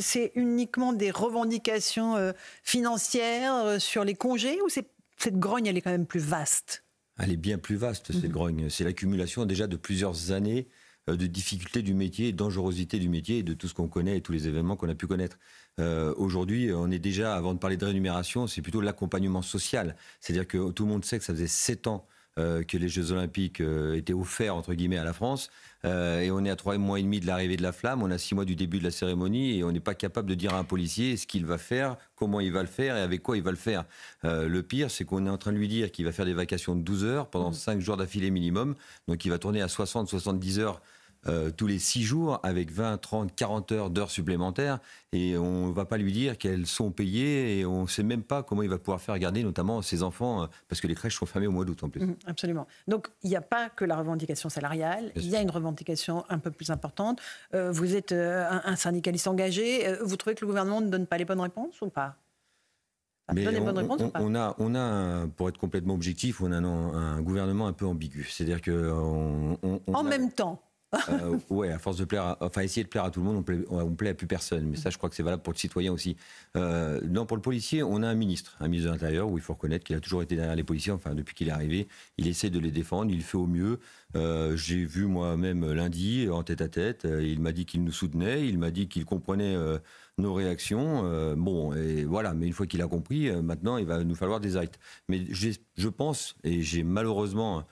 c'est uniquement des revendications euh, financières euh, sur les congés ou cette grogne, elle est quand même plus vaste Elle est bien plus vaste, cette mhm. grogne. C'est l'accumulation déjà de plusieurs années euh, de difficultés du métier, de dangerosité du métier, de tout ce qu'on connaît et tous les événements qu'on a pu connaître. Aujourd'hui, on est déjà, avant de parler de rémunération, c'est plutôt l'accompagnement social. C'est-à-dire que tout le monde sait que ça faisait 7 ans euh, que les Jeux Olympiques euh, étaient offerts entre guillemets à la France. Euh, et on est à trois mois et demi de l'arrivée de la flamme, on a six mois du début de la cérémonie et on n'est pas capable de dire à un policier ce qu'il va faire, comment il va le faire et avec quoi il va le faire. le pire, c'est qu'on est en train de lui dire qu'il va faire des vacations de 12 heures pendant mmh. cinq jours d'affilée minimum, donc il va tourner à 60-70 heures euh, tous les 6 jours avec 20, 30, 40 heures d'heures supplémentaires et on ne va pas lui dire qu'elles sont payées et on ne sait même pas comment il va pouvoir faire garder notamment ses enfants euh, parce que les crèches sont fermées au mois d'août en plus. Mm, absolument. Donc il n'y a pas que la revendication salariale, il y a une revendication un peu plus importante. Euh, vous êtes un, syndicaliste engagé, vous trouvez que le gouvernement ne donne pas les bonnes réponses ou pas on, a, pour être complètement objectif, on a un, gouvernement un peu ambigu. C'est-à-dire que en même temps. Euh, – Oui, ouais, à force de plaire, enfin essayer de plaire à tout le monde, on plaît, plaît à plus personne. Mais ça, je crois que c'est valable pour le citoyen aussi. Euh, non, pour le policier, on a un ministre, un ministre de l'Intérieur, où il faut reconnaître qu'il a toujours été derrière les policiers. Enfin, depuis qu'il est arrivé, il essaie de les défendre, il fait au mieux. Euh, j'ai vu moi-même lundi en tête à tête, il m'a dit qu'il nous soutenait, il m'a dit qu'il comprenait nos réactions. bon, et voilà. Mais une fois qu'il a compris, maintenant, il va nous falloir des actes. Mais je pense, et j'ai malheureusement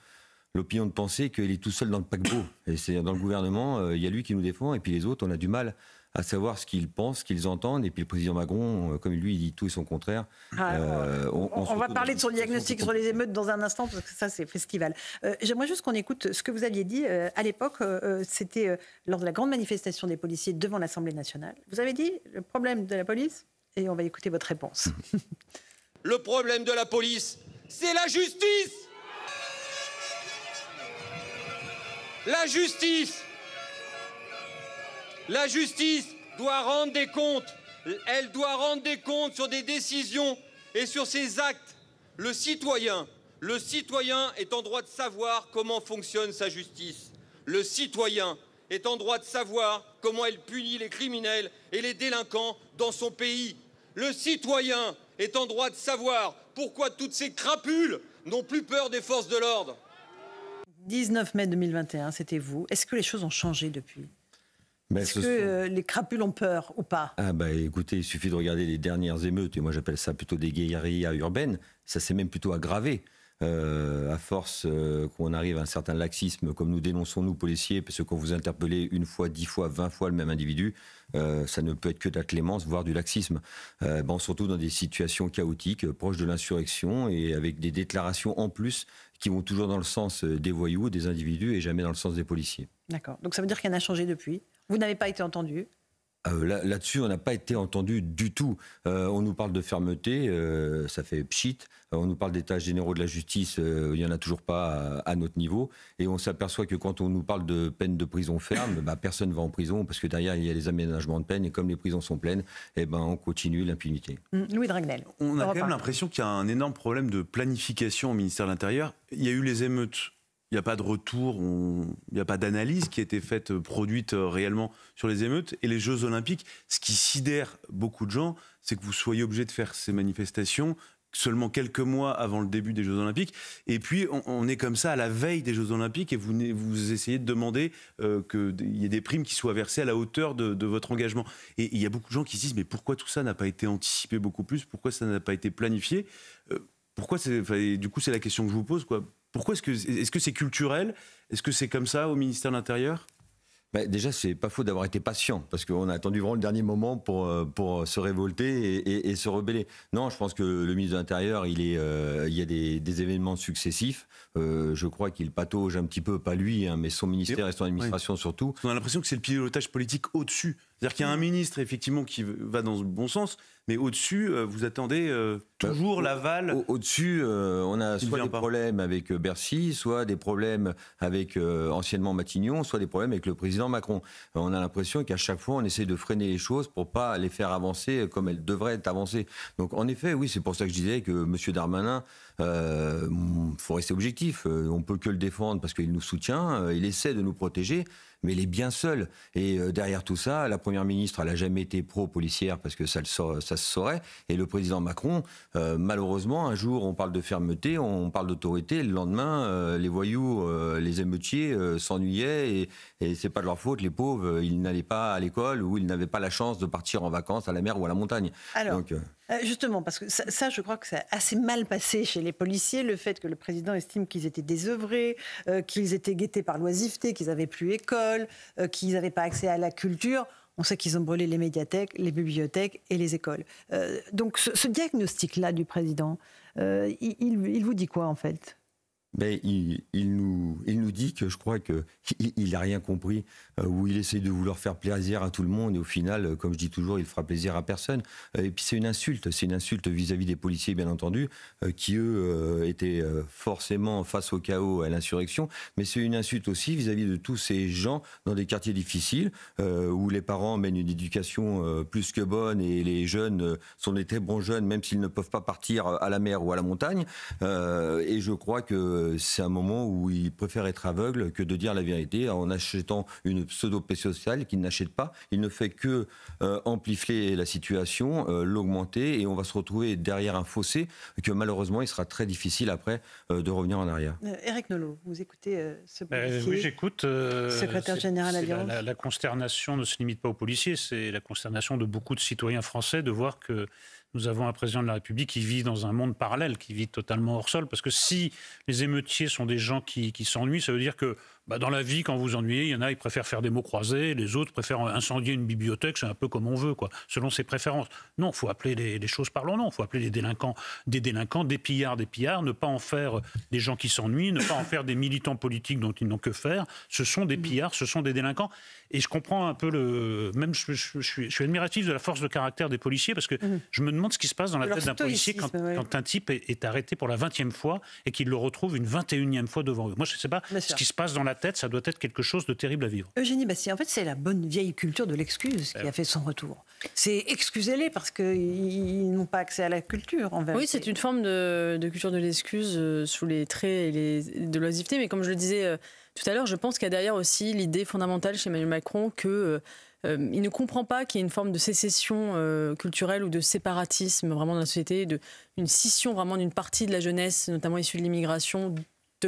l'opinion de penser qu'il est tout seul dans le paquebot. Et c'est dans le gouvernement, euh, il y a lui qui nous défend, et puis les autres, on a du mal à savoir ce qu'ils pensent, ce qu'ils entendent. Et puis le président Macron, euh, comme lui, il dit tout et son contraire. Ah, euh, on, va parler de son diagnostic sur les émeutes dans un instant, parce que ça, c'est festival. J'aimerais juste qu'on écoute ce que vous aviez dit à l'époque. C'était lors de la grande manifestation des policiers devant l'Assemblée nationale. Vous avez dit le problème de la police, et on va écouter votre réponse. le problème de la police, c'est la justice La justice, la justice doit rendre des comptes. Elle doit rendre des comptes sur des décisions et sur ses actes. Le citoyen, le citoyen est en droit de savoir comment fonctionne sa justice. Le citoyen est en droit de savoir comment elle punit les criminels et les délinquants dans son pays. Le citoyen est en droit de savoir pourquoi toutes ces crapules n'ont plus peur des forces de l'ordre. 19 mai 2021, c'était vous. Est-ce que les choses ont changé depuis ben, Est-ce que euh, les crapules ont peur ou pas Ah ben, écoutez, il suffit de regarder les dernières émeutes, et moi j'appelle ça plutôt des guérillas urbaines, ça s'est même plutôt aggravé. Euh, à force euh, qu'on arrive à un certain laxisme, comme nous dénonçons nous policiers, parce qu'on vous interpellez une fois, dix fois, vingt fois le même individu, euh, ça ne peut être que de la clémence, voire du laxisme. bon, surtout dans des situations chaotiques, proches de l'insurrection, et avec des déclarations en plus qui vont toujours dans le sens des voyous, des individus, et jamais dans le sens des policiers. D'accord. Donc ça veut dire qu'il y en a changé depuis. Vous n'avez pas été entendu. Euh, là-dessus, on n'a pas été entendu du tout. Euh, on nous parle de fermeté, euh, ça fait pchit. On nous parle d'états généraux de la justice, il n'y en a toujours pas à, notre niveau. Et on s'aperçoit que quand on nous parle de peine de prison ferme, bah, personne ne va en prison parce que derrière, il y a les aménagements de peine. Et comme les prisons sont pleines, eh ben, on continue l'impunité. Mmh, Louis Dragnel. On a quand même l'impression qu'il y a un énorme problème de planification au ministère de l'Intérieur. Il y a eu les émeutes il n'y a pas de retour, il n'y a pas d'analyse qui a été faite, euh, produite euh, réellement sur les émeutes. Et les Jeux Olympiques, ce qui sidère beaucoup de gens, c'est que vous soyez obligé de faire ces manifestations seulement quelques mois avant le début des Jeux Olympiques. Et puis, on, est comme ça à la veille des Jeux Olympiques et vous, vous essayez de demander euh, qu'il y ait des primes qui soient versées à la hauteur de, votre engagement. Et il y a beaucoup de gens qui se disent, mais pourquoi tout ça n'a pas été anticipé beaucoup plus Pourquoi ça n'a pas été planifié pourquoi c'est, du coup, c'est la question que je vous pose, quoi. Pourquoi est-ce que c'est culturel Est-ce que c'est comme ça au ministère de l'Intérieur Déjà, ben, déjà, c'est pas faux d'avoir été patient, parce qu'on a attendu vraiment le dernier moment pour, euh, euh, se révolter et, se rebeller. Non, je pense que le ministre de l'Intérieur, il, euh, y a des, événements successifs. je crois qu'il patauge un petit peu, pas lui, hein, mais son ministère et, son administration surtout. On a l'impression que c'est le pilotage politique au-dessus c'est-à-dire qu'il y a un ministre, effectivement, qui va dans le bon sens, mais au-dessus, euh, vous attendez euh, bah, toujours l'aval. Au-dessus, euh, on a soit des problèmes avec Bercy, soit des problèmes avec anciennement Matignon, soit des problèmes avec le président Macron. on a l'impression qu'à chaque fois, on essaie de freiner les choses pour pas les faire avancer comme elles devraient être avancées. Donc, en effet, oui, c'est pour ça que je disais que M. Darmanin, il faut rester objectif. on peut que le défendre parce qu'il nous soutient, il essaie de nous protéger mais elle est bien seule. Et euh, derrière tout ça, la première ministre, elle n'a jamais été pro-policière parce que ça, ça se saurait. Et le président Macron, euh, malheureusement, un jour on parle de fermeté, on parle d'autorité, le lendemain, euh, les voyous, les émeutiers s'ennuyaient et, et c'est pas de leur faute, les pauvres, ils n'allaient pas à l'école ou ils n'avaient pas la chance de partir en vacances à la mer ou à la montagne. Alors, justement, parce que ça, ça, je crois que ça a assez mal passé chez les policiers, le fait que le président estime qu'ils étaient désœuvrés, qu'ils étaient guettés par l'oisiveté, qu'ils n'avaient plus école euh, qu'ils n'avaient pas accès à la culture. On sait qu'ils ont brûlé les médiathèques, les bibliothèques et les écoles. Euh, donc ce, diagnostic-là du président, euh, il vous dit quoi en fait mais il, nous, il nous dit que je crois qu'il n'a rien compris, euh, où il essaie de vouloir faire plaisir à tout le monde, et au final, euh, comme je dis toujours, il fera plaisir à personne. Euh, et puis c'est une insulte, c'est une insulte vis-à-vis des policiers, bien entendu, qui eux étaient forcément face au chaos, à l'insurrection, mais c'est une insulte aussi vis-à-vis -vis de tous ces gens dans des quartiers difficiles, où les parents mènent une éducation plus que bonne, et les jeunes sont des très bons jeunes, même s'ils ne peuvent pas partir à la mer ou à la montagne. et je crois que euh, c'est un moment où il préfère être aveugle que de dire la vérité en achetant une pseudo-paix sociale qu'il n'achète pas. Il ne fait que euh, amplifier la situation, euh, l'augmenter, et on va se retrouver derrière un fossé que malheureusement, il sera très difficile après de revenir en arrière. Eric Nolot, vous écoutez ce policier Oui, j'écoute. secrétaire général à La, la consternation ne se limite pas aux policiers, c'est la consternation de beaucoup de citoyens français de voir que nous avons un président de la République qui vit dans un monde parallèle, qui vit totalement hors sol. Parce que si les émeutiers sont des gens qui, qui s'ennuient, ça veut dire que bah, dans la vie, quand vous ennuyez, il y en a, ils préfèrent faire des mots croisés, les autres préfèrent incendier une bibliothèque, c'est un peu comme on veut, quoi, selon ses préférences. Non, faut appeler les, choses par leur nom, faut appeler les délinquants des délinquants, des pillards des pillards, ne pas en faire des gens qui s'ennuient, ne pas en faire des militants politiques dont ils n'ont que faire. Ce sont des pillards, ce sont des délinquants. Et je comprends un peu le. Même je, suis, admiratif de la force de caractère des policiers parce que mmh. je me demande ce qui se passe dans la tête d'un policier quand, un type est, arrêté pour la 20e fois et qu'il le retrouve une 21e fois devant eux. Moi, je ne sais pas ce qui se passe dans la ça doit être quelque chose de terrible à vivre. Eugénie Bastien, en fait, c'est la bonne vieille culture de l'excuse qui a fait son retour. C'est excusez-les parce qu'ils n'ont pas accès à la culture, en Oui, c'est une forme de, culture de l'excuse euh, sous les traits de l'oisiveté, mais comme je le disais euh, tout à l'heure, je pense qu'il y a derrière aussi l'idée fondamentale chez Emmanuel Macron que... Euh, il ne comprend pas qu'il y ait une forme de sécession culturelle ou de séparatisme vraiment dans la société, de, une scission vraiment d'une partie de la jeunesse, notamment issue de l'immigration,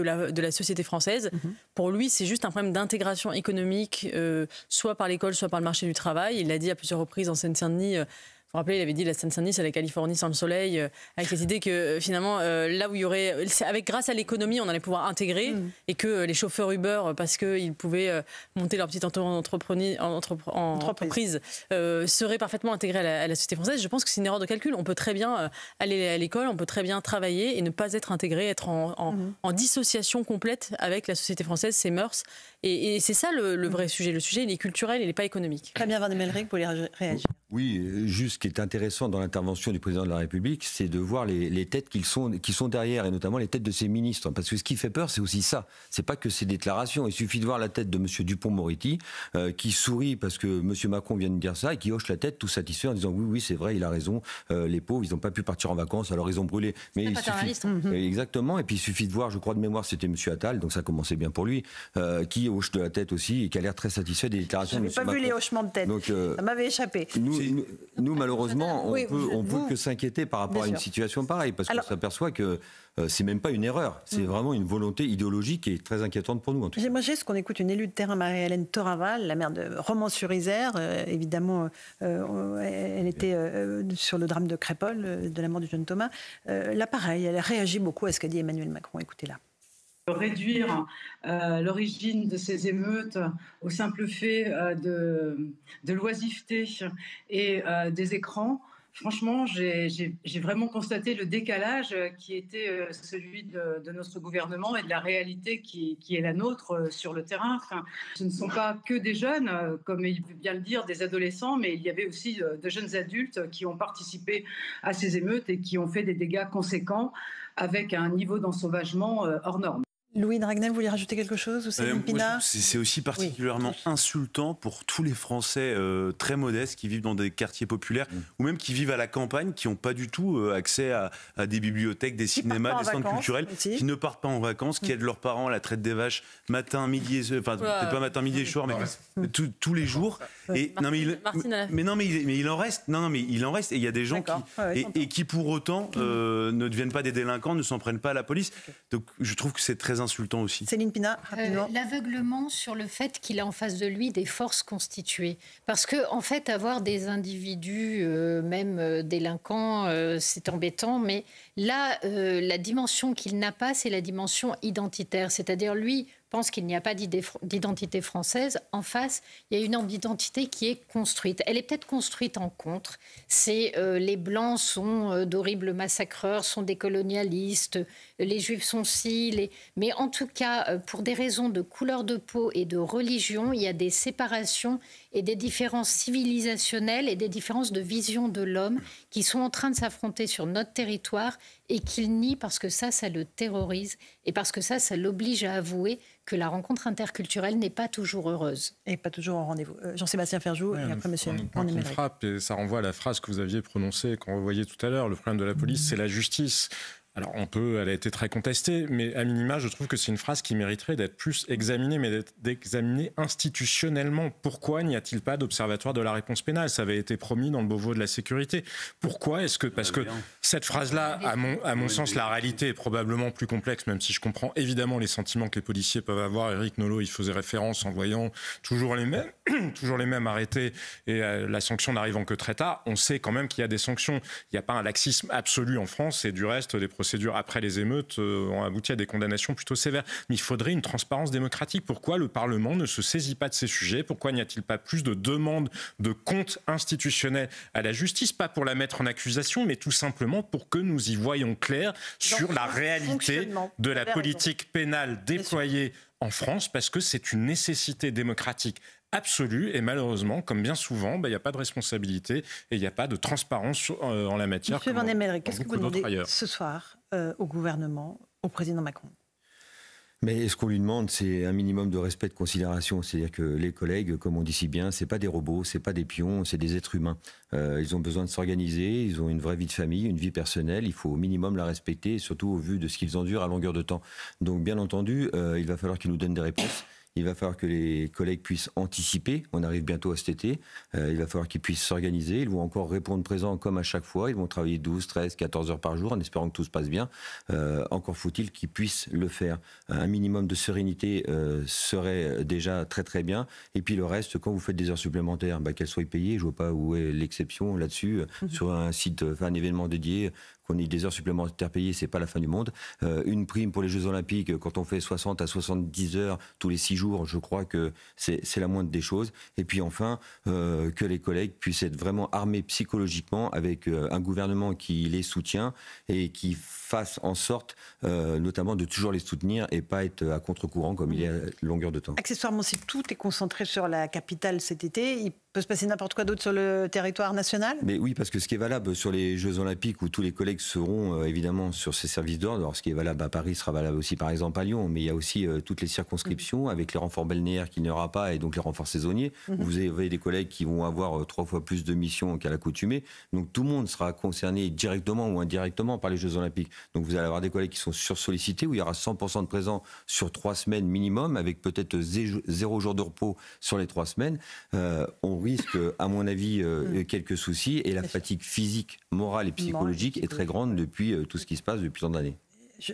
de la, société française. Mhm. Pour lui, c'est juste un problème d'intégration économique, euh, soit par l'école, soit par le marché du travail. Il l'a dit à plusieurs reprises en Seine-Saint-Denis. Euh, vous rappelez, il avait dit la Seine-Saint-Denis, c'est la Californie sans le soleil, euh, avec cette idée que euh, finalement, euh, là où il y aurait. Avec, grâce à l'économie, on allait pouvoir intégrer mm. et que les chauffeurs Uber, parce qu'ils pouvaient monter leur petite entourage en, entreprise, seraient parfaitement intégrés à la, société française. Je pense que c'est une erreur de calcul. On peut très bien aller à l'école, on peut très bien travailler et ne pas être intégré, être en, mm. dissociation complète avec la société française, ses mœurs. Et, c'est ça le, vrai mm. sujet. Le sujet, il est culturel, il n'est pas économique. Très bien, Van Melric, vous voulez réagir Oui, jusqu'à qui est intéressant dans l'intervention du président de la République, c'est de voir les, têtes qui sont, qui sont derrière, et notamment les têtes de ses ministres. Parce que ce qui fait peur, c'est aussi ça. C'est pas que ces déclarations. Il suffit de voir la tête de M. Dupont-Moretti, euh, qui sourit parce que M. Macron vient de dire ça, et qui hoche la tête tout satisfait en disant oui, oui, c'est vrai, il a raison, euh, les pauvres, ils n'ont pas pu partir en vacances, alors ils ont brûlé. Mais il suffit... Euh, mm-hmm. Exactement, et puis il suffit de voir, je crois de mémoire, c'était M. Attal, donc ça commençait bien pour lui, qui hoche de la tête aussi, et qui a l'air très satisfait des déclarations. Je n'ai pas vu les hochements de tête. Donc, ça m'avait échappé. nous malheureusement, malheureusement, on ne peut, que s'inquiéter par rapport à une situation pareille, parce qu'on s'aperçoit que euh, c'est même pas une erreur, c'est hmm. vraiment une volonté idéologique qui est très inquiétante pour nous. J'aimerais ce qu'on écoute une élue de terrain, Marie-Hélène Toraval, la mère de Romans-sur-Isère. Euh, évidemment, euh, elle était sur le drame de Crépole, de la mort du jeune Thomas. là, pareil, elle réagit beaucoup à ce qu'a dit Emmanuel Macron. Écoutez-la réduire euh, l'origine de ces émeutes au simple fait euh, de, de, l'oisiveté et euh, des écrans. Franchement, j'ai, vraiment constaté le décalage qui était celui de, notre gouvernement et de la réalité qui, est la nôtre sur le terrain. ce ne sont pas que des jeunes, comme il veut bien le dire, des adolescents, mais il y avait aussi de jeunes adultes qui ont participé à ces émeutes et qui ont fait des dégâts conséquents avec un niveau d'ensauvagement hors norme. Louis Dragnel, vous voulez rajouter quelque chose euh, C'est aussi particulièrement insultant pour tous les Français euh, très modestes qui vivent dans des quartiers populaires mm. ou même qui vivent à la campagne, qui n'ont pas du tout euh, accès à, des bibliothèques, des cinémas, des centres culturels, qui ne partent pas en vacances, qui mm. aident leurs parents à la traite des vaches matin, midi, et, enfin pas matin, midi et soir, mais tous les jours. Et non mais il, mais non mais en reste. Non, mais il en reste. Et il y a des gens qui et, qui pour autant ne deviennent pas des délinquants, ne s'en prennent pas à la police. Donc je trouve que c'est très insultant aussi. Céline Pina, euh, rapidement. L'aveuglement sur le fait qu'il a en face de lui des forces constituées. Parce que, en fait, avoir des individus, euh, même euh, délinquants, c'est embêtant, mais là, la dimension qu'il n'a pas, c'est la dimension identitaire. C'est-à-dire, lui, pense qu'il n'y a pas d'identité française. En face, il y a une identité qui est construite. Elle est peut-être construite en contre. C'est euh, les Blancs sont euh, d'horribles massacreurs, sont des colonialistes, euh, les Juifs sont si. Les... Mais en tout cas, pour des raisons de couleur de peau et de religion, il y a des séparations et des différences civilisationnelles et des différences de vision de l'homme qui sont en train de s'affronter sur notre territoire et qu'il nie parce que ça, ça le terrorise et parce que ça, ça l'oblige à avouer que la rencontre interculturelle n'est pas toujours heureuse. Et pas toujours au rendez-vous. Euh, Jean-Sébastien Ferjou, et après monsieur. On, me frappe, et ça renvoie à la phrase que vous aviez prononcée, qu'on revoyait tout à l'heure. Le problème de la police, mm. c'est la justice. Alors on peut, elle a été très contestée, mais à minima, je trouve que c'est une phrase qui mériterait d'être plus examinée, mais d'examiner institutionnellement. Pourquoi n'y a-t-il pas d'observatoire de la réponse pénale Ça avait été promis dans le Beauvau de la sécurité. Pourquoi est-ce que, parce bah, que cette phrase-là, à mon, à mon sens, la réalité est probablement plus complexe, même si je comprends évidemment les sentiments que les policiers peuvent avoir. Eric Nolot, il faisait référence en voyant toujours les mêmes, toujours les mêmes arrêtés et euh, la sanction n'arrivant que très tard. On sait quand même qu'il y a des sanctions. Il n'y a pas un laxisme absolu en France et du reste des procédures après les émeutes euh, ont abouti à des condamnations plutôt sévères. Mais il faudrait une transparence démocratique. Pourquoi le Parlement ne se saisit pas de ces sujets Pourquoi n'y a-t-il pas plus de demandes de comptes institutionnels à la justice Pas pour la mettre en accusation, mais tout simplement pour que nous y voyons clair sur la réalité de la politique pénale déployée en France parce que c'est une nécessité démocratique absolue et malheureusement, comme bien souvent, bah, il n'y a pas de responsabilité et il n'y a pas de transparence euh, en la matière. Monsieur Van qu'est-ce que vous demandez ce soir euh, au gouvernement, au président Macron mais ce qu'on lui demande, c'est un minimum de respect, de considération. C'est-à-dire que les collègues, comme on dit si bien, c'est pas des robots, c'est pas des pions, c'est des êtres humains. Euh, ils ont besoin de s'organiser, ils ont une vraie vie de famille, une vie personnelle. Il faut au minimum la respecter, surtout au vu de ce qu'ils endurent à longueur de temps. Donc, bien entendu, euh, il va falloir qu'ils nous donnent des réponses. Il va falloir que les collègues puissent anticiper. On arrive bientôt à cet été. Euh, il va falloir qu'ils puissent s'organiser. Ils vont encore répondre présent comme à chaque fois. Ils vont travailler 12, 13, 14 heures par jour en espérant que tout se passe bien. Euh, encore faut-il qu'ils puissent le faire. Un minimum de sérénité euh, serait déjà très très bien. Et puis le reste, quand vous faites des heures supplémentaires, bah, qu'elles soient payées. Je vois pas où est l'exception là-dessus. Mhm. Sur un site, un événement dédié, qu'on ait des heures supplémentaires payées, c'est pas la fin du monde. Euh, une prime pour les Jeux Olympiques, quand on fait 60 à 70 heures tous les 6 jours, je crois que c'est la moindre des choses. Et puis enfin, euh, que les collègues puissent être vraiment armés psychologiquement avec euh, un gouvernement qui les soutient et qui fasse en sorte notamment de toujours les soutenir et pas être à contre-courant comme il y a longueur de temps. Accessoirement, si tout est concentré sur la capitale cet été, il peut se passer n'importe quoi d'autre sur le territoire national Mais oui, parce que ce qui est valable sur les Jeux Olympiques, où tous les collègues seront euh, évidemment sur ces services d'ordre, alors ce qui est valable à Paris sera valable aussi par exemple à Lyon, mais il y a aussi euh, toutes les circonscriptions avec les renforts balnéaires qu'il n'y aura pas et donc les renforts saisonniers. Mhm. Vous avez des collègues qui vont avoir euh, trois fois plus de missions qu'à l'accoutumée, donc tout le monde sera concerné directement ou indirectement par les Jeux Olympiques. Donc vous allez avoir des collègues qui sont sursollicités, où il y aura 100% de présents sur trois semaines minimum, avec peut-être zéro jour de repos sur les trois semaines. on risque, à mon avis, euh, mm. quelques soucis. Et la fatigue physique, morale et psychologique est très grande depuis euh, tout ce qui se passe depuis tant d'années.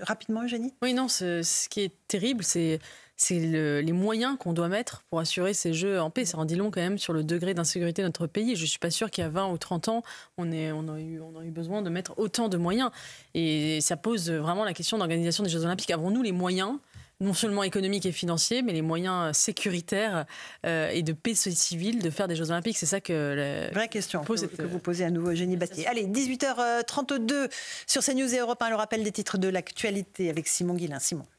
Rapidement, Eugénie Oui, non, ce, qui est terrible, c'est c'est les moyens qu'on doit mettre pour assurer ces jeux en paix. Ça en dit long quand même sur le degré d'insécurité de notre pays. Je ne suis pas sûre qu'il y a 20 ou 30 ans, on, est, on, a eu, on a eu besoin de mettre autant de moyens. Et ça pose vraiment la question d'organisation des Jeux Olympiques. Avons-nous les moyens non seulement économique et financier mais les moyens euh, sécuritaires euh, et de paix civile de faire des Jeux Olympiques. C'est ça que la vraie question que, vous euh, posez à nouveau, génie Bastier. Allez, 18h32 sur CNews et Europe 1, le rappel des titres de l'actualité avec Simon Guilain. Simon.